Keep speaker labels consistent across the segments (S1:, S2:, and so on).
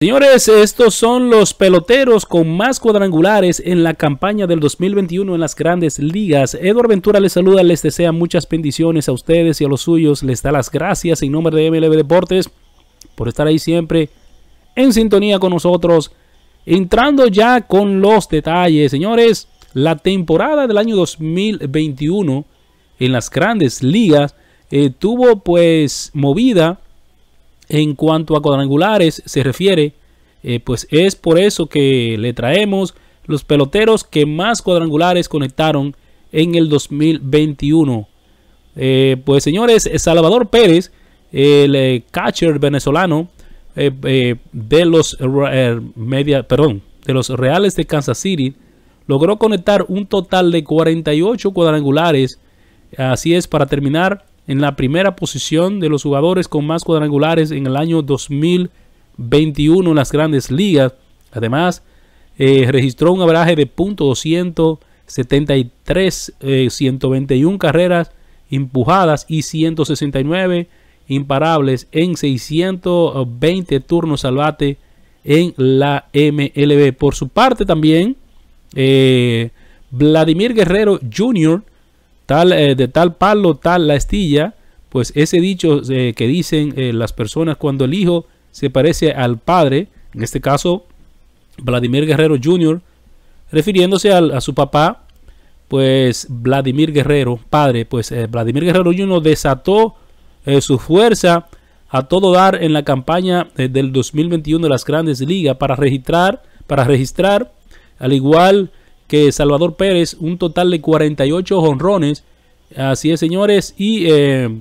S1: Señores, estos son los peloteros con más cuadrangulares en la campaña del 2021 en las grandes ligas. Eduardo Ventura les saluda, les desea muchas bendiciones a ustedes y a los suyos. Les da las gracias en nombre de MLB Deportes por estar ahí siempre en sintonía con nosotros. Entrando ya con los detalles, señores, la temporada del año 2021 en las grandes ligas eh, tuvo pues movida en cuanto a cuadrangulares se refiere, eh, pues es por eso que le traemos los peloteros que más cuadrangulares conectaron en el 2021. Eh, pues señores, Salvador Pérez, el eh, catcher venezolano de los media, perdón, de los Reales de Kansas City, logró conectar un total de 48 cuadrangulares. Así es, para terminar en la primera posición de los jugadores con más cuadrangulares en el año 2021 en las grandes ligas. Además, eh, registró un abraje de .273, 121 eh, carreras empujadas y 169 imparables en 620 turnos al bate en la MLB. Por su parte también, eh, Vladimir Guerrero Jr., tal, eh, de tal palo, tal la estilla, pues ese dicho eh, que dicen eh, las personas cuando el hijo se parece al padre, en este caso Vladimir Guerrero Jr., refiriéndose a su papá, pues Vladimir Guerrero, padre, pues Vladimir Guerrero Jr. desató su fuerza a todo dar en la campaña del 2021 de las grandes ligas para registrar, para registrar, al igual que Salvador Pérez, un total de 48 honrones. Así es, señores. Y eh,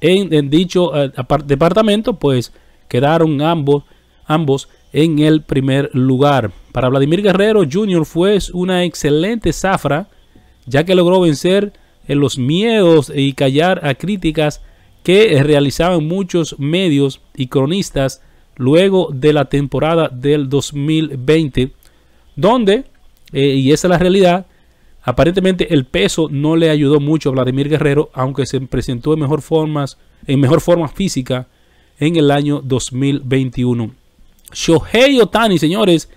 S1: en, dicho eh, departamento, pues quedaron ambos, ambos en el primer lugar. Para Vladimir Guerrero Jr. fue una excelente zafra, ya que logró vencer en eh, los miedos y callar a críticas que realizaban muchos medios y cronistas luego de la temporada del 2020, donde eh, y esa es la realidad. Aparentemente el peso no le ayudó mucho a Vladimir Guerrero, aunque se presentó en mejor, formas, en mejor forma física en el año 2021. Shohei Otani, señores.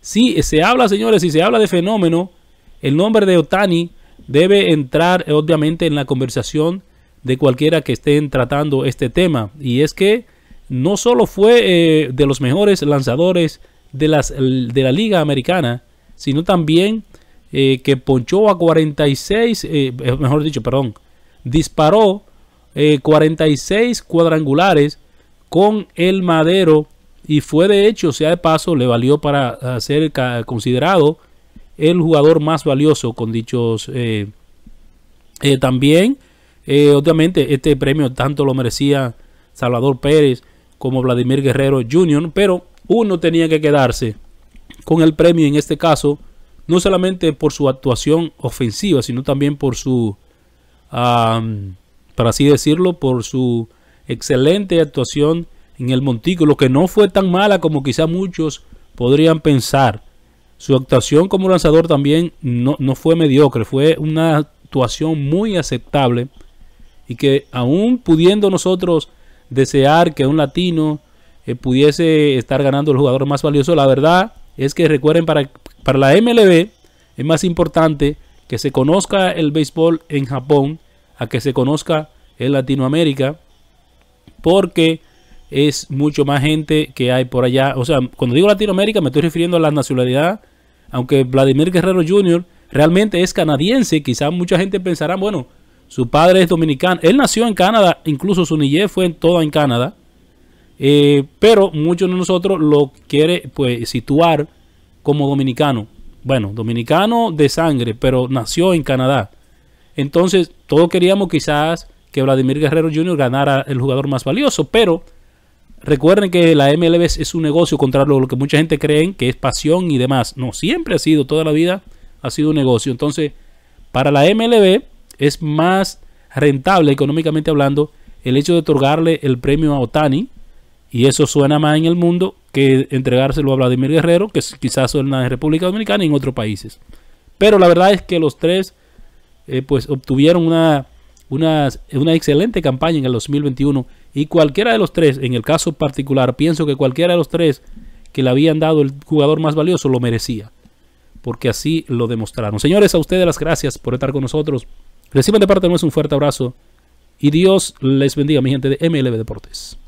S1: si se habla, señores, si se habla de fenómeno, el nombre de Otani debe entrar eh, obviamente en la conversación de cualquiera que estén tratando este tema. Y es que no solo fue eh, de los mejores lanzadores de, las, de la liga americana, sino también eh, que ponchó a 46, eh, eh, mejor dicho, perdón, disparó 46 cuadrangulares con el madero y fue de hecho, sea de paso, le valió para ah, ser considerado el jugador más valioso con dichos también. obviamente este premio tanto lo merecía Salvador Pérez como Vladimir Guerrero Jr., pero uno tenía que quedarse con el premio en este caso, no solamente por su actuación ofensiva, sino también por su, para así decirlo, por su excelente actuación en el Montículo, que no fue tan mala como quizá muchos podrían pensar. Su actuación como lanzador también no, no fue mediocre, fue una actuación muy aceptable y que aún pudiendo nosotros desear que un latino eh, pudiese estar ganando el jugador más valioso, la verdad es que recuerden para, para la MLB es más importante que se conozca el béisbol en Japón a que se conozca en Latinoamérica porque es mucho más gente que hay por allá. O sea, cuando digo Latinoamérica me estoy refiriendo a la nacionalidad, aunque Vladimir Guerrero Jr. realmente es canadiense, quizás mucha gente pensará, bueno, su padre es dominicano, él nació en Canadá, incluso su niñez fue en toda en Canadá, eh, pero muchos de nosotros lo quiere pues situar como dominicano. Bueno, dominicano de sangre, pero nació en Canadá. Entonces, todos queríamos quizás que Vladimir Guerrero Jr. ganara el jugador más valioso, pero recuerden que la MLB es un negocio, contrario a lo que mucha gente cree que es pasión y demás. No, siempre ha sido, toda la vida ha sido un negocio. Entonces, para la MLB es más rentable económicamente hablando el hecho de otorgarle el premio a Otani y eso suena más en el mundo que entregárselo a Vladimir Guerrero, que quizás suena en República Dominicana y en otros países. Pero la verdad es que los tres eh, pues obtuvieron una, una, una excelente campaña en el 2021 y cualquiera de los tres, en el caso particular, pienso que cualquiera de los tres que le habían dado el jugador más valioso lo merecía, porque así lo demostraron. Señores, a ustedes las gracias por estar con nosotros. Reciban de parte de nosotros un fuerte abrazo y Dios les bendiga, mi gente de MLB Deportes.